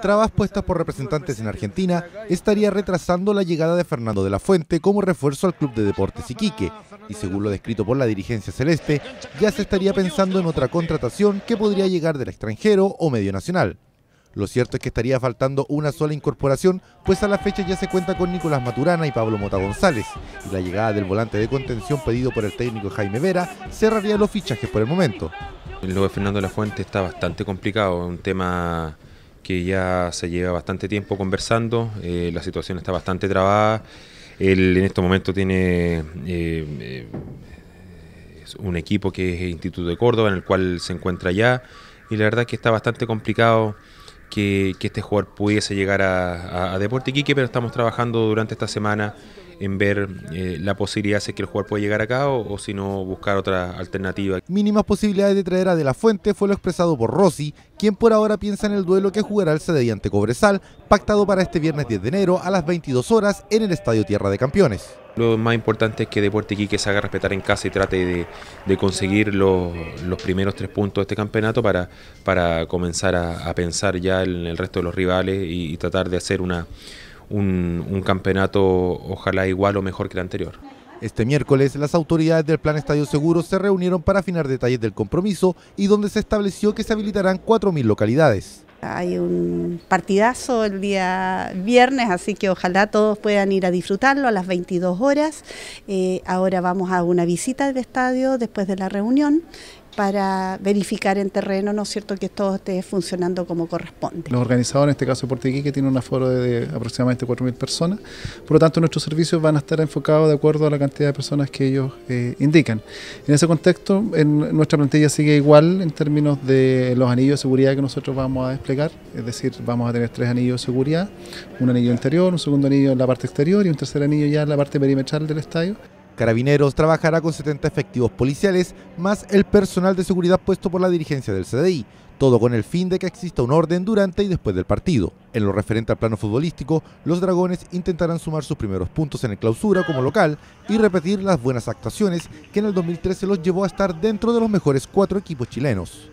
Trabas puestas por representantes en Argentina estaría retrasando la llegada de Fernando de la Fuente como refuerzo al Club de Deportes Iquique y según lo descrito por la dirigencia celeste, ya se estaría pensando en otra contratación que podría llegar del extranjero o medio nacional. Lo cierto es que estaría faltando una sola incorporación, pues a la fecha ya se cuenta con Nicolás Maturana y Pablo Mota González, y la llegada del volante de contención pedido por el técnico Jaime Vera cerraría los fichajes por el momento. Lo de Fernando la Fuente está bastante complicado, un tema que ya se lleva bastante tiempo conversando, eh, la situación está bastante trabada, él en este momento tiene eh, eh, un equipo que es el Instituto de Córdoba, en el cual se encuentra ya, y la verdad que está bastante complicado que, este jugador pudiese llegar a, a, pero estamos trabajando durante esta semana en ver eh, la posibilidad de que el jugador pueda llegar acá o, si no buscar otra alternativa. Mínimas posibilidades de traer a De La Fuente fue lo expresado por Rossi, quien por ahora piensa en el duelo que jugará el Cedey ante Cobresal, pactado para este viernes 10 de enero a las 22 horas en el Estadio Tierra de Campeones. Lo más importante es que Deporte Quique se haga respetar en casa y trate de, conseguir los, primeros tres puntos de este campeonato para, comenzar a, pensar ya en el resto de los rivales y, tratar de hacer un, un campeonato ojalá igual o mejor que el anterior. Este miércoles, las autoridades del Plan Estadio Seguro se reunieron para afinar detalles del compromiso y donde se estableció que se habilitarán 4.000 localidades. Hay un partidazo el día viernes, así que ojalá todos puedan ir a disfrutarlo a las 22 horas. Eh, ahora vamos a una visita al estadio después de la reunión para verificar en terreno, ¿no es cierto?, que todo esté funcionando como corresponde. Los organizadores, en este caso Portiquí, que tiene un aforo de aproximadamente 4.000 personas, por lo tanto nuestros servicios van a estar enfocados de acuerdo a la cantidad de personas que ellos eh, indican. En ese contexto, en nuestra plantilla sigue igual en términos de los anillos de seguridad que nosotros vamos a desplegar, es decir, vamos a tener tres anillos de seguridad, un anillo interior, un segundo anillo en la parte exterior y un tercer anillo ya en la parte perimetral del estadio. Carabineros trabajará con 70 efectivos policiales, más el personal de seguridad puesto por la dirigencia del CDI, todo con el fin de que exista un orden durante y después del partido. En lo referente al plano futbolístico, los dragones intentarán sumar sus primeros puntos en el clausura como local y repetir las buenas actuaciones que en el 2013 los llevó a estar dentro de los mejores cuatro equipos chilenos.